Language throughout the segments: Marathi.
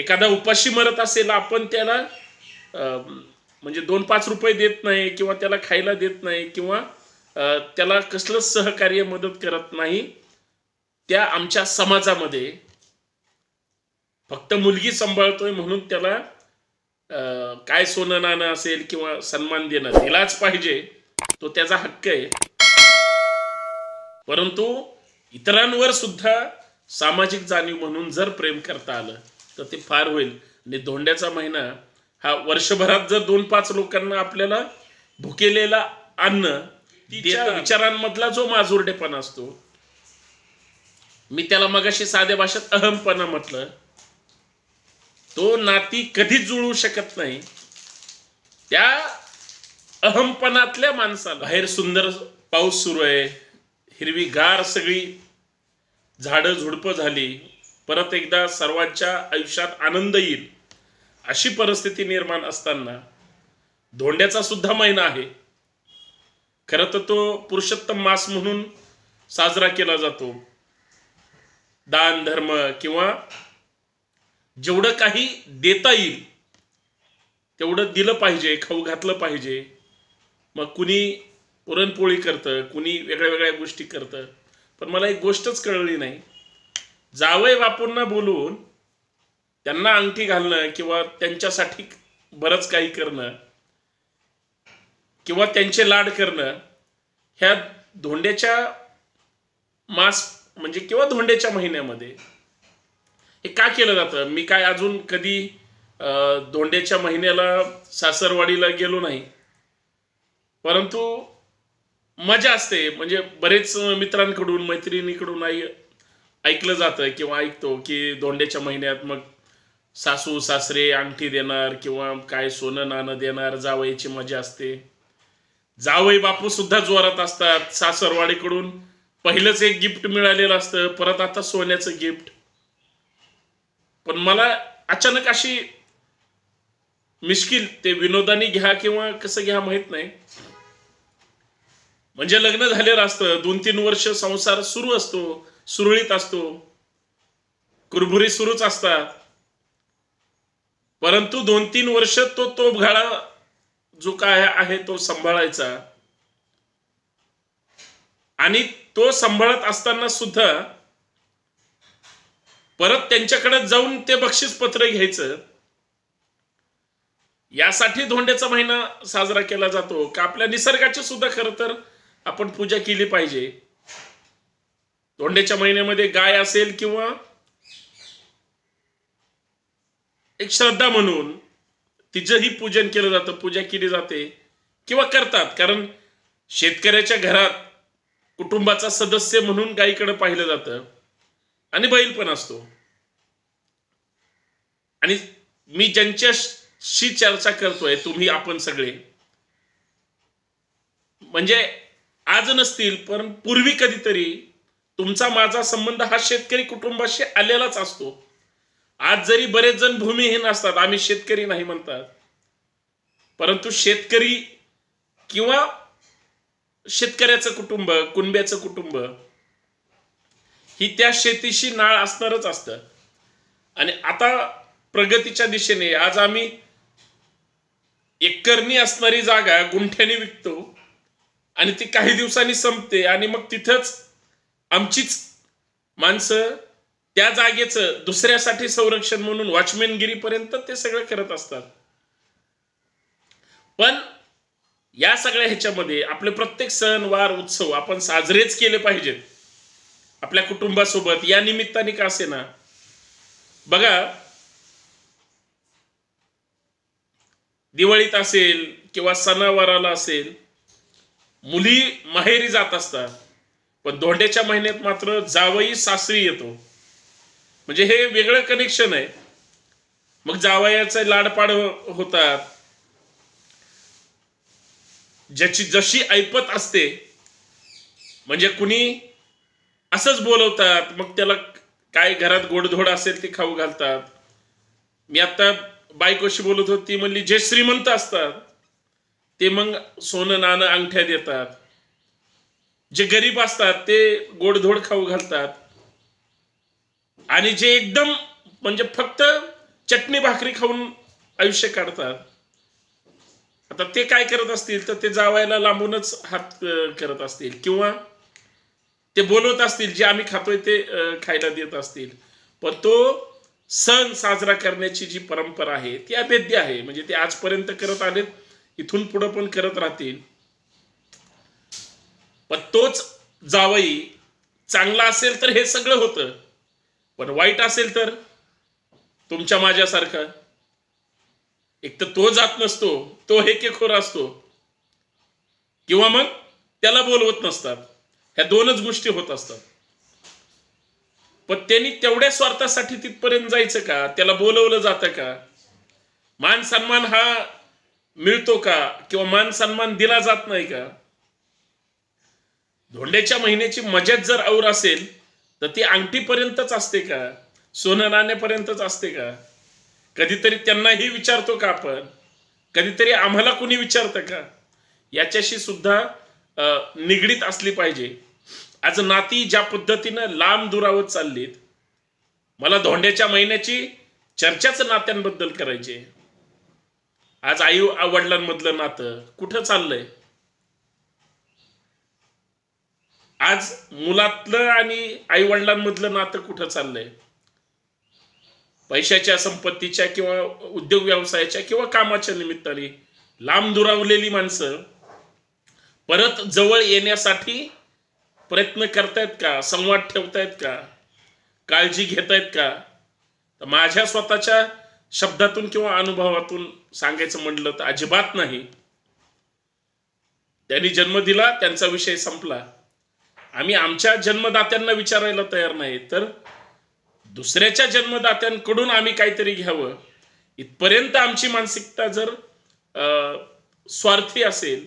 एखादा उपाशी मरत असेल आपण त्याला म्हणजे दोन पाच रुपये देत नाही किंवा त्याला खायला देत नाही किंवा त्याला कसलंच सहकार्य मदत करत नाही त्या आमच्या समाजामध्ये फक्त मुलगी सांभाळतोय म्हणून त्याला काय सोनं नाणं असेल किंवा सन्मान देणं दिलाच पाहिजे तो त्याचा हक्क आहे परंतु इतरांवर सुद्धा सामाजिक जाणीव म्हणून जर प्रेम करता आलं तर ते फार होईल आणि धोंड्याचा महिना हा वर्षभरात जर दोन पाच लोकांना आपल्याला भुकेलेला अन्न विचारांमधला जो माजुरडेपणा असतो मी त्याला मगाशी साध्या भाषेत अहमपणा म्हटलं तो नाती कधीच जुळू शकत नाही त्या अहमपणातल्या माणसाला बाहेर सुंदर पाऊस सुरू आहे हिरवी गार सगळी झाडं झुडपं झाली परत एकदा सर्वांच्या आयुष्यात आनंद येईल अशी परिस्थिती निर्माण असताना धोंड्याचा सुद्धा महिना आहे खरं तर तो पुरुषोत्तम मास म्हणून साजरा केला जातो दान धर्म किंवा जेवढं काही देता येईल तेवढं दिलं पाहिजे खाऊ घातलं पाहिजे मग कुणी पुरणपोळी करतं कुणी वेगळ्या वेगळ्या गोष्टी करतं पण मला एक गोष्टच कळली नाही जावय बापूंना बोलून त्यांना अंगठी घालणं किंवा त्यांच्यासाठी बरंच काही करणं किंवा त्यांचे लाड करणं ह्या धोंड्याच्या मास म्हणजे किंवा धोंड्याच्या महिन्यामध्ये हे का केलं जातं मी काय अजून कधी धोंड्याच्या महिन्याला सासरवाडीला गेलो नाही परंतु मजा असते म्हणजे बरेच मित्रांकडून मैत्रिणीकडून आई ऐकलं जातं किंवा ऐकतो की दोंड्याच्या महिन्यात मग सासू सासरे अंगठी देणार किंवा काय सोनं नाणं देणार जावयाची मजा असते जावई बापू सुद्धा जोरात असतात सासरवाडीकडून पहिलंच एक गिफ्ट मिळालेलं असतं परत आता सोन्याचं गिफ्ट पण मला अचानक अशी मिश्किल ते विनोदानी घ्या किंवा कसं घ्या माहित नाही म्हणजे लग्न झालेलं असतं दोन तीन वर्ष संसार सुरू असतो सुरळीत असतो कुरभुरी सुरूच असतात परंतु दोन तीन वर्ष तो तोप घाळा जो काय आहे तो सांभाळायचा आणि तो सांभाळत असताना सुद्धा परत त्यांच्याकडे जाऊन ते बक्षीस पत्र घ्यायचं यासाठी धोंड्याचा महिना साजरा केला जातो का आपल्या निसर्गाची सुद्धा खर तर आपण पूजा केली पाहिजे तोंडेच्या महिन्यामध्ये गाय असेल किंवा एक श्रद्धा म्हणून तिचंही पूजन केलं जातं पूजा केली जाते किंवा करतात कारण शेतकऱ्याच्या घरात कुटुंबाचा सदस्य म्हणून गायीकडे पाहिलं जातं आणि बैल पण असतो आणि मी ज्यांच्याशी चर्चा करतोय तुम्ही आपण सगळे म्हणजे आज नसतील पण पूर्वी कधीतरी तुमचा माझा संबंध हा शेतकरी कुटुंबाशी आलेलाच असतो आज जरी बरेच जण भूमिहीन असतात आम्ही शेतकरी नाही म्हणतात परंतु शेतकरी किंवा शेतकऱ्याचं कुटुंब कुणब्याचं कुटुंब ही त्या शेतीशी नाळ असणारच असत आणि आता प्रगतीच्या दिशेने आज आम्ही एकरनी असणारी जागा गुंठ्याने विकतो आणि ती काही दिवसांनी संपते आणि मग तिथंच आमचीच माणसं त्या जागेचं दुसऱ्यासाठी संरक्षण म्हणून वॉचमॅनगिरीपर्यंत ते सगळं करत असतात पण या सगळ्या ह्याच्यामध्ये आपले प्रत्येक सण वार उत्सव आपण साजरेच केले पाहिजेत आपल्या कुटुंबासोबत या निमित्ताने का असे ना बघा दिवाळीत असेल किंवा सणावाराला असेल मुली माहेरी जात असतात पण दोंड्याच्या महिन्यात मात्र जावई सासरी येतो म्हणजे हे वेगळं कनेक्शन आहे मग जावयाचे लाडपाड होतात ज्याची जशी ऐपत असते म्हणजे कुणी असंच बोलवतात मग त्याला काय घरात गोडधोड असेल ते खाऊ घालतात मी आता बायकोशी बोलत होती म्हणली जे श्रीमंत असतात ते मग सोनं नाणं अंगठ्या देतात जे गरीब असतात ते गोडधोड खाऊ घालतात आणि जे एकदम म्हणजे फक्त चटणी भाकरी खाऊन आयुष्य काढतात आता ते काय करत असतील तर ते जावायला लांबूनच हात करत असतील किंवा ते बोलवत असतील जे आम्ही खातोय ते खायला देत असतील पण तो सण साजरा करण्याची जी परंपरा आहे ती अभेद्य आहे म्हणजे ते आजपर्यंत करत आलेत इथून पुढं पण करत राहतील पण तोच जावई चांगला असेल तर हे सगळं होतं पण वाईट असेल तर तुमच्या माझ्यासारखं एक तर तो जात नसतो तो हेकेखोर असतो किंवा मग त्याला बोलवत नसतात ह्या दोनच गोष्टी होत असतात पण त्यांनी तेवढ्या स्वार्थासाठी तिथपर्यंत जायचं का त्याला बोलवलं जातं का मान सन्मान हा मिळतो का किंवा मान सन्मान दिला जात नाही का धोंड्याच्या महिन्याची मजेत जर आऊर असेल तर ती अंगठीपर्यंतच असते का सोनं नाण्यापर्यंतच असते का कधीतरी त्यांनाही विचारतो का आपण कधीतरी आम्हाला कुणी विचारतं का याच्याशी सुद्धा निगडीत असली पाहिजे आज नाती ज्या पद्धतीनं लांब दुरावत चाललीत मला धोंड्याच्या महिन्याची चर्चाच नात्यांबद्दल करायची आज आई वडिलांमधलं नातं कुठं चाललंय आज मुलातलं आणि आई वडिलांमधलं नातं कुठं चाललंय पैशाच्या संपत्तीच्या किंवा उद्योग व्यवसायाच्या किंवा कामाच्या निमित्ताने लांब दुरावलेली माणसं परत जवळ येण्यासाठी प्रयत्न करतायत का संवाद ठेवतायत का काळजी घेतायत का तर माझ्या स्वतःच्या शब्दातून किंवा अनुभवातून सांगायचं म्हटलं तर अजिबात नाही त्यांनी जन्म दिला त्यांचा विषय संपला आम्ही आमच्या जन्मदात्यांना विचारायला तयार नाही तर दुसऱ्याच्या जन्मदात्यांकडून आम्ही काहीतरी घ्यावं इथपर्यंत आमची मानसिकता जर स्वार्थी असेल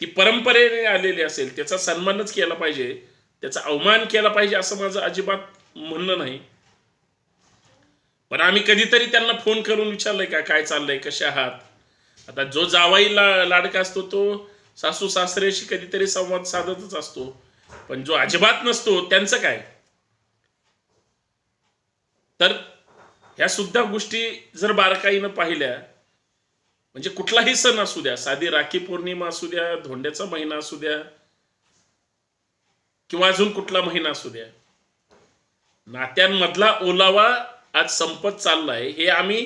ती परंपरेने आलेली असेल त्याचा सन्मानच केला पाहिजे त्याचा अवमान केला पाहिजे असं माझं अजिबात म्हणणं नाही पण आम्ही कधीतरी त्यांना फोन करून विचारलंय का काय चाललंय कशा आहात आता जो जावाई लाडका असतो तो सासू सासऱ्याशी कधीतरी संवाद साधतच असतो पण जो अजिबात नसतो त्यांचं काय तर ह्या सुद्धा गोष्टी जर बारकाईनं पाहिल्या म्हणजे कुठलाही सण असू द्या साधी राखी पौर्णिमा असू द्या धोंड्याचा महिना असू द्या किंवा अजून कुठला महिना असू द्या नात्यांमधला ओलावा आज संपत चाललाय हे आम्ही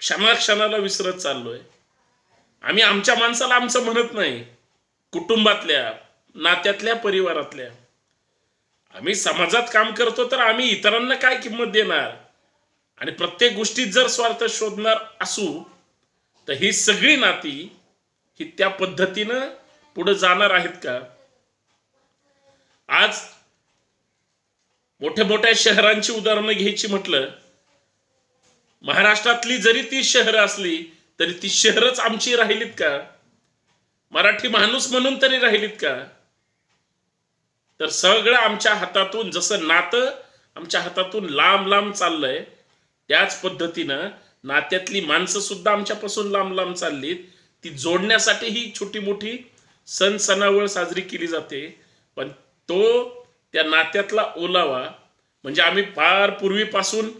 क्षणाक्षणाला विसरत चाललोय आम्ही आमच्या माणसाला आमचं म्हणत नाही कुटुंबातल्या नात्यातल्या परिवारातल्या आम्ही समाजात काम करतो तर आम्ही इतरांना काय किंमत देणार आणि प्रत्येक गोष्टीत जर स्वार्थ शोधणार असू तर ही सगळी नाती ही त्या पद्धतीनं पुढे जाणार आहेत का आज मोठ्या मोठ्या शहरांची उदाहरणं घ्यायची म्हटलं महाराष्ट्रातली जरी ती शहरं असली तरी ती शहरच आमची राहिलीत का मराठी माणूस म्हणून तरी राहिलीत का तर सगळं आमच्या हातातून जसं नातं आमच्या हातातून लांब लांब चाललंय त्याच पद्धतीनं नात्यातली माणसं सुद्धा आमच्यापासून लांब लांब चाललीत ती जोडण्यासाठी ही छोटी मोठी सण सणावळ साजरी केली जाते पण तो त्या नात्यातला ओलावा म्हणजे आम्ही फार पूर्वीपासून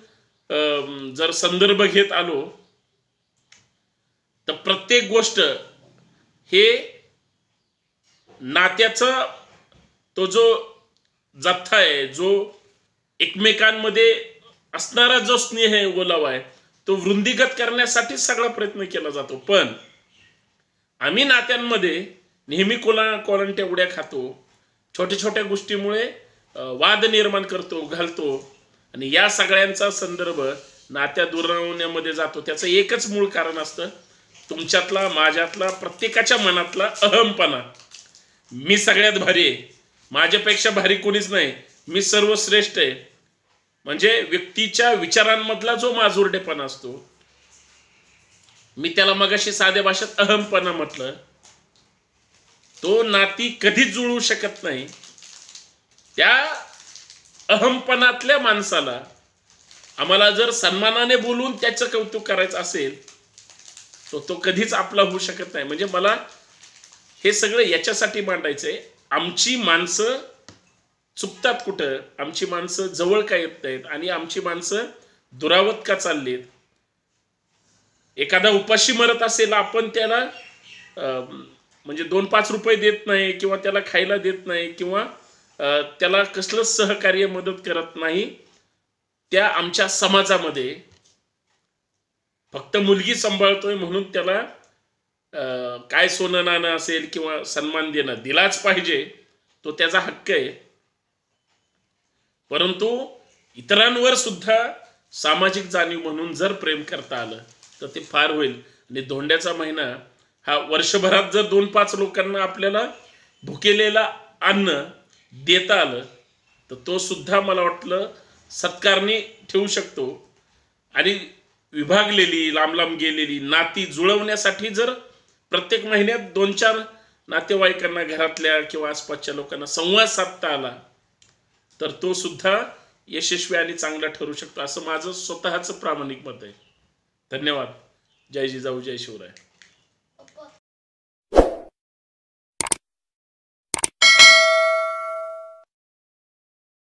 जर संदर्भ घेत आलो तर प्रत्येक गोष्ट हे नात्याचं तो जो जप्था आहे जो एकमेकांमध्ये असणारा जो स्नेह आहे ओलावा आहे तो वृंदीगत करण्यासाठी सगळा प्रयत्न केला जातो पण आम्ही नात्यांमध्ये नेहमी कोला उड्या खातो छोट्या छोट्या गोष्टीमुळे वाद निर्माण करतो घालतो आणि या सगळ्यांचा संदर्भ नात्या दुरावण्यामध्ये जातो त्याचं एकच मूळ कारण असतं तुमच्यातला माझ्यातला प्रत्येकाच्या मनातला अहमपणा मी सगळ्यात भारी आहे माझ्यापेक्षा भारी कोणीच नाही मी सर्वश्रेष्ठ आहे म्हणजे व्यक्तीच्या विचारांमधला जो माजुरडेपणा असतो मी त्याला मगाशी साध्या भाषेत अहमपणा म्हटलं तो नाती कधीच जुळवू शकत नाही त्या अहमपणातल्या माणसाला आम्हाला जर सन्मानाने बोलून त्याचं कौतुक करायचं असेल तो तो कधीच आपला होऊ शकत नाही म्हणजे मला हे सगळं याच्यासाठी मांडायचं आहे आमची माणसं चुकतात कुठं आमची माणसं जवळ का येत नाहीत आणि आमची माणसं दुरावत का चाललीत एखादा उपाशी मरत असेल आपण त्याला म्हणजे दोन पाच रुपये देत नाही किंवा त्याला खायला देत नाही किंवा त्याला कसलं सहकार्य मदत करत नाही त्या आमच्या समाजामध्ये फक्त मुलगी सांभाळतोय म्हणून त्याला काय सोनं नाणं असेल किंवा सन्मान देणं दिलाच पाहिजे तो त्याचा हक्क आहे परंतु इतरांवर सुद्धा सामाजिक जाणीव म्हणून जर प्रेम करता आलं तर ते फार होईल आणि धोंड्याचा महिना हा वर्षभरात जर दोन पाच लोकांना आपल्याला भुकेलेला अन्न देता आलं तर तो सुद्धा मला वाटलं सत्कारणी ठेवू शकतो आणि विभागलेली लांब लांब गेलेली नाती जुळवण्यासाठी जर प्रत्येक महिन्यात दोन चार नातेवाईकांना घरातल्या किंवा आसपासच्या लोकांना संवाद साधता आला तर तो सुद्धा यशस्वी आणि चांगला ठरू शकतो असं माझं स्वतःचं प्रामाणिक मत आहे धन्यवाद जय जिजाऊ जय शिवराय